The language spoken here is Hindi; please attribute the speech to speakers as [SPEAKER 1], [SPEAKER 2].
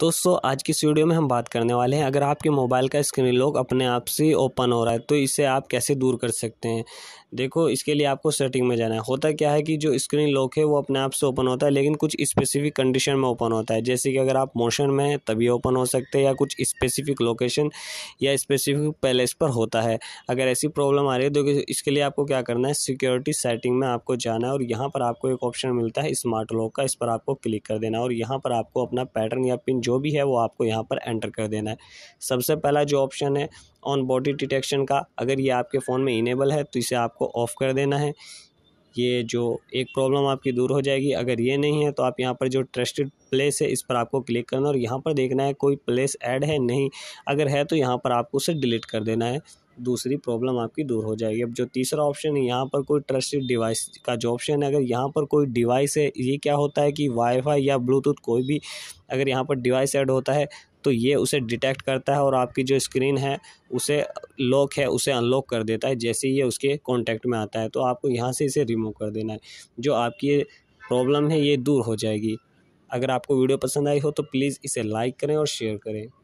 [SPEAKER 1] दोस्तों आज की इस वीडियो में हम बात करने वाले हैं अगर आपके मोबाइल का स्क्रीन लॉक अपने आप से ओपन हो रहा है तो इसे आप कैसे दूर कर सकते हैं देखो इसके लिए आपको सेटिंग में जाना है होता क्या है कि जो स्क्रीन लॉक है वो अपने आप से ओपन होता है लेकिन कुछ स्पेसिफिक कंडीशन में ओपन होता है जैसे कि अगर आप मोशन में हैं तभी ओपन हो सकते हैं या कुछ स्पेसिफिक लोकेशन या स्पेसिफिक पैलेस पर होता है अगर ऐसी प्रॉब्लम आ रही है तो इसके लिए आपको क्या करना है सिक्योरिटी सेटिंग में आपको जाना है और यहाँ पर आपको एक ऑप्शन मिलता है स्मार्ट लॉक का इस पर आपको क्लिक कर देना और यहाँ पर आपको अपना पैटर्न या पिन जो भी है वो आपको यहाँ पर एंटर कर देना है सबसे पहला जो ऑप्शन है ऑन बॉडी डिटेक्शन का अगर ये आपके फ़ोन में इनेबल है तो इसे आपको ऑफ़ कर देना है ये जो एक प्रॉब्लम आपकी दूर हो जाएगी अगर ये नहीं है तो आप यहाँ पर जो ट्रस्टेड प्लेस है इस पर आपको क्लिक करना और यहाँ पर देखना है कोई प्लेस ऐड है नहीं अगर है तो यहाँ पर आपको उसे डिलीट कर देना है दूसरी प्रॉब्लम आपकी दूर हो जाएगी अब जो तीसरा ऑप्शन है यहाँ पर कोई ट्रस्टेड डिवाइस का जो ऑप्शन है अगर यहाँ पर कोई डिवाइस है ये क्या होता है कि वाईफाई या ब्लूटूथ कोई भी अगर यहाँ पर डिवाइस ऐड होता है तो ये उसे डिटेक्ट करता है और आपकी जो स्क्रीन है उसे लॉक है उसे अनलॉक कर देता है जैसे ये उसके कॉन्टैक्ट में आता है तो आपको यहाँ से इसे रिमूव कर देना है जो आपकी प्रॉब्लम है ये दूर हो जाएगी अगर आपको वीडियो पसंद आई हो तो प्लीज़ इसे लाइक करें और शेयर करें